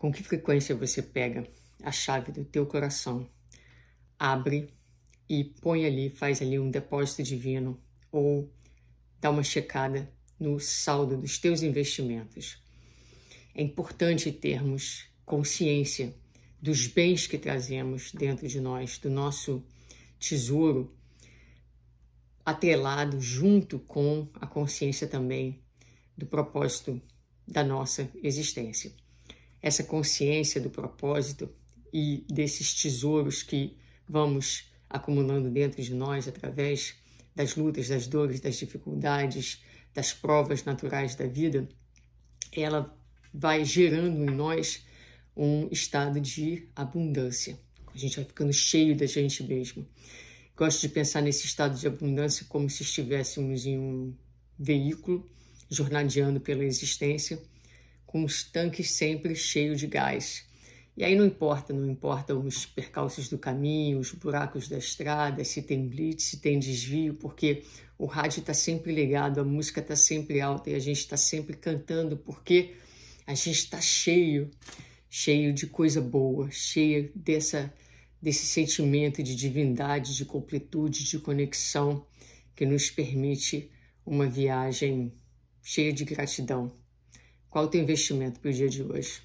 Com que frequência você pega a chave do teu coração, abre e põe ali, faz ali um depósito divino ou dá uma checada no saldo dos teus investimentos. É importante termos consciência dos bens que trazemos dentro de nós, do nosso tesouro, atrelado junto com a consciência também do propósito da nossa existência essa consciência do propósito e desses tesouros que vamos acumulando dentro de nós através das lutas, das dores, das dificuldades, das provas naturais da vida, ela vai gerando em nós um estado de abundância. A gente vai ficando cheio da gente mesmo. Gosto de pensar nesse estado de abundância como se estivéssemos em um veículo jornadeando pela existência com os tanques sempre cheios de gás. E aí não importa, não importa os percalços do caminho, os buracos da estrada, se tem blitz, se tem desvio, porque o rádio está sempre ligado, a música está sempre alta e a gente está sempre cantando porque a gente está cheio, cheio de coisa boa, cheio dessa, desse sentimento de divindade, de completude, de conexão que nos permite uma viagem cheia de gratidão. Qual o teu investimento para o dia de hoje?